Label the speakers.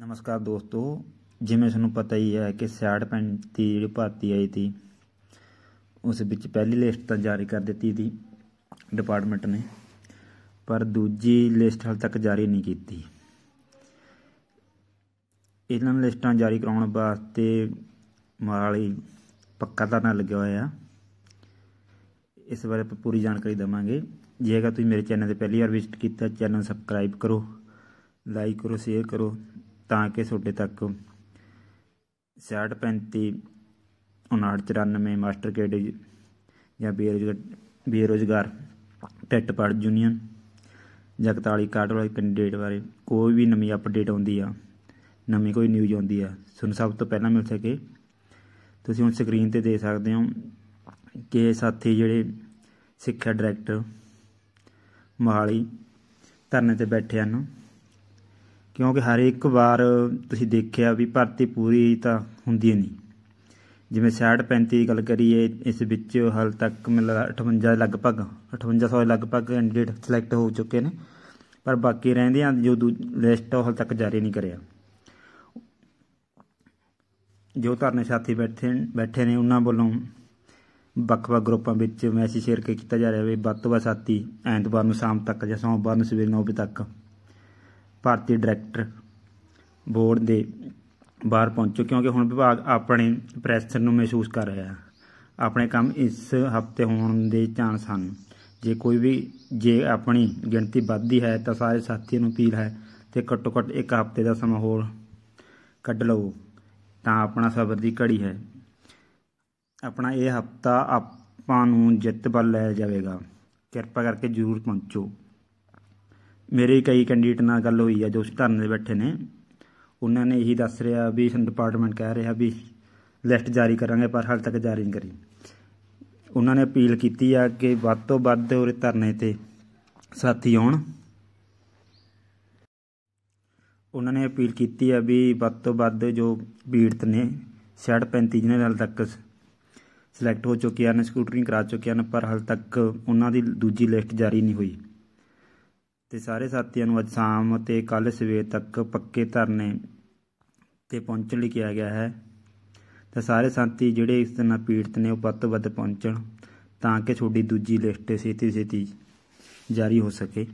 Speaker 1: ਨਮਸਕਾਰ ਦੋਸਤੋ ਜਿਵੇਂ ਤੁਹਾਨੂੰ ਪਤਾ ਹੀ ਹੈ ਕਿ ਸਿਆੜ ਦੀ ਜਿਹੜੀ ਭਰਤੀ ਆਈ ਸੀ ਉਸ ਵਿੱਚ ਪਹਿਲੀ ਲਿਸਟ ਤਾਂ ਜਾਰੀ ਕਰ ਦਿੱਤੀ ਸੀ ਡਿਪਾਰਟਮੈਂਟ ਨੇ ਪਰ ਦੂਜੀ ਲਿਸਟ ਹਾਲ ਤੱਕ ਜਾਰੀ ਨਹੀਂ ਕੀਤੀ ਇਹਨਾਂ ਲਿਸਟਾਂ ਜਾਰੀ ਕਰਾਉਣ ਵਾਸਤੇ ਮਾਲੀ ਪੱਕਾ ਤਾਂ ਲੱਗਿਆ ਹੋਇਆ ਇਸ ਬਾਰੇ ਪੂਰੀ ਜਾਣਕਾਰੀ ਦਵਾਂਗੇ ਜੇਕਰ ਤੁਸੀਂ ਮੇਰੇ ਚੈਨਲ ਤੇ ਪਹਿਲੀ ਵਾਰ ਵਿਜ਼ਿਟ ਕੀਤਾ ਚੈਨਲ ਸਬਸਕ੍ਰਾਈਬ ਕਰੋ ਲਾਈਕ ਕਰੋ ਸ਼ੇਅਰ ਕਰੋ ਤਾਂ ਕਿ ਤੁਹਾਡੇ ਤੱਕ 6535 5994 ਮਾਸਟਰ ਕੇਡਜ ਜਾਂ ਬੇਰੋਜ਼ਗਾਰ ਬੇਰੋਜ਼ਗਾਰ ਟੈਟ ਪੜ ਜੂਨੀਅਰ ਜਾਂ 41 ਕਾਰਡ ਵਾਲੇ ਕੈਂਡੀਡੇਟ ਬਾਰੇ ਕੋਈ ਵੀ ਨਵੀਂ ਅਪਡੇਟ ਆਉਂਦੀ ਆ ਨਵੀਂ ਕੋਈ ਨਿਊਜ਼ ਆਉਂਦੀ ਆ ਸੁਣ ਸਭ ਤੋਂ ਪਹਿਲਾਂ ਮਿਲ ਸਕੇ ਤੁਸੀਂ ਹੁਣ ਸਕਰੀਨ ਤੇ ਦੇਖ ਸਕਦੇ ਹੋ ਕਿ ਸਾਥੀ ਜਿਹੜੇ ਸਿੱਖਿਆ ਡਾਇਰੈਕਟਰ ਮਹਾਲੀ ਧਰਨੇ ਤੇ ਬੈਠੇ ਹਨ ਕਿਉਂਕਿ ਹਰ ਇੱਕ ਵਾਰ ਤੁਸੀਂ ਦੇਖਿਆ ਵੀ ਭਰਤੀ ਪੂਰੀ ਤਾਂ ਹੁੰਦੀ ਨਹੀਂ ਜਿਵੇਂ 65 ਦੀ ਗੱਲ ਕਰੀਏ ਇਸ ਵਿੱਚ ਹਾਲ ਤੱਕ ਮਿਲਦਾ 58 ਲਗਭਗ 5800 ਲਗਭਗ ਕੈਂਡੀਡੇਟ ਸਿਲੈਕਟ ਹੋ ਚੁੱਕੇ ਨੇ ਪਰ ਬਾਕੀ ਰਹਿੰਦੇ ਆ ਜੋ ਲਿਸਟ ਹਾਲ ਤੱਕ ਜਾਰੀ ਨਹੀਂ ਕਰਿਆ ਜੋ ਧਰਨੇ ਸਾਥੀ ਬੈਠੇ ਬੈਠੇ ਨੇ ਉਹਨਾਂ ਵੱਲੋਂ ਵੱਖ-ਵੱਖ ਗਰੁੱਪਾਂ ਵਿੱਚ ਮੈਸੇਜ ਸ਼ੇਅਰ ਕੀਤਾ ਜਾ ਰਿਹਾ ਵੀ ਵੱਧ ਤੋਂ ਵੱਧ ਸਾਥੀ ਐਤਵਾਰ ਨੂੰ ਸ਼ਾਮ ਤੱਕ ਜਾਂ ਸੋਮਵਾਰ ਨੂੰ ਸਵੇਰ 9 ਵਜੇ ਤੱਕ ਭਾਰਤੀ ਡਾਇਰੈਕਟਰ ਬੋਰਡ ਦੇ ਬਾਹਰ ਪਹੁੰਚੋ ਕਿਉਂਕਿ ਹੁਣ ਵਿਭਾਗ ਆਪਣੇ ਪ੍ਰੈਸ਼ਰ ਨੂੰ ਮਹਿਸੂਸ ਕਰ ਰਿਹਾ ਹੈ ਆਪਣੇ ਕੰਮ ਇਸ ਹਫਤੇ ਹੋਣ ਦੇ ਚਾਂਸ ਹਨ ਜੇ ਕੋਈ ਵੀ ਜੇ ਆਪਣੀ ਗਿਣਤੀ ਵੱਧਦੀ ਹੈ ਤਾਂ ਸਾਰੇ ਸਾਥੀਆਂ ਨੂੰ ਅਪੀਲ ਹੈ ਤੇ ਘੱਟੋ ਘੱਟ ਇੱਕ ਹਫਤੇ ਦਾ ਸਮਾਂ ਹੋਰ ਕੱਢ ਲਓ ਤਾਂ ਆਪਣਾ ਸਬਰ ਦੀ ਘੜੀ ਹੈ ਆਪਣਾ ਇਹ ਹਫਤਾ ਆਪਾਂ ਨੂੰ ਜਿੱਤ ਵੱਲ ਲੈ ਜਾਵੇਗਾ ਕਿਰਪਾ ਕਰਕੇ ਜ਼ਰੂਰ ਪਹੁੰਚੋ ਮੇਰੇ ਕਈ ਕੈਂਡੀਡੇਟ ਨਾਲ ਗੱਲ ਹੋਈ ਆ ਜੋ ਧਰਨੇ ਦੇ ਬੈਠੇ ਨੇ ਉਹਨਾਂ ਨੇ ਇਹੀ ਦੱਸ ਰਿਹਾ ਵੀ ਸਾਨੂੰ ਡਿਪਾਰਟਮੈਂਟ ਕਹਿ ਰਿਹਾ ਵੀ ਲਿਸਟ ਜਾਰੀ ਕਰਾਂਗੇ ਪਰ ਹਾਲ ਤੱਕ ਜਾਰੀ ਨਹੀਂ ਕਰੀ ਉਹਨਾਂ ਨੇ ਅਪੀਲ ਕੀਤੀ ਆ ਕਿ ਵੱਧ ਤੋਂ ਵੱਧ ਉਰੇ ਧਰਨੇ ਤੇ ਸਾਥੀ ਆਉਣ ਉਹਨਾਂ ਨੇ ਅਪੀਲ ਕੀਤੀ ਆ ਵੀ ਵੱਧ ਤੋਂ ਵੱਧ ਜੋ ਬੀੜਤ ਨੇ 65 ਜਿਹਨਾਂ ਨਾਲ ਤੱਕ ਸਿਲੈਕਟ ਹੋ ਚੁੱਕੇ ਹਨ ਸਕੂਟਰਿੰਗ ਕਰਾ ਚੁੱਕੇ ਹਨ ਪਰ ਹਾਲ ਤੱਕ ਉਹਨਾਂ ਦੀ ਦੂਜੀ ਲਿਸਟ ਜਾਰੀ ਨਹੀਂ ਹੋਈ ਤੇ ਸਾਰੇ ਸਾਥੀਆਂ ਨੂੰ ਅੱਜ ਸ਼ਾਮ ਤੇ ਕੱਲ ਸਵੇਰ ਤੱਕ ਪੱਕੇ ਧਰਨੇ ਤੇ ਪਹੁੰਚਣ ਲਈ ਕਿਹਾ ਗਿਆ ਹੈ ਤਾਂ ਸਾਰੇ ਸਾਥੀ ਜਿਹੜੇ ਇਸ ਤਰ੍ਹਾਂ ਪੀੜਤ ਨੇ ਉਹ ਵੱਧ ਵੱਧ ਪਹੁੰਚਣ ਤਾਂ ਕਿ ਤੁਹਾਡੀ ਦੂਜੀ ਲਿਸਟ ਸੇਤੀ ਸੇਤੀ ਜਾਰੀ ਹੋ ਸਕੇ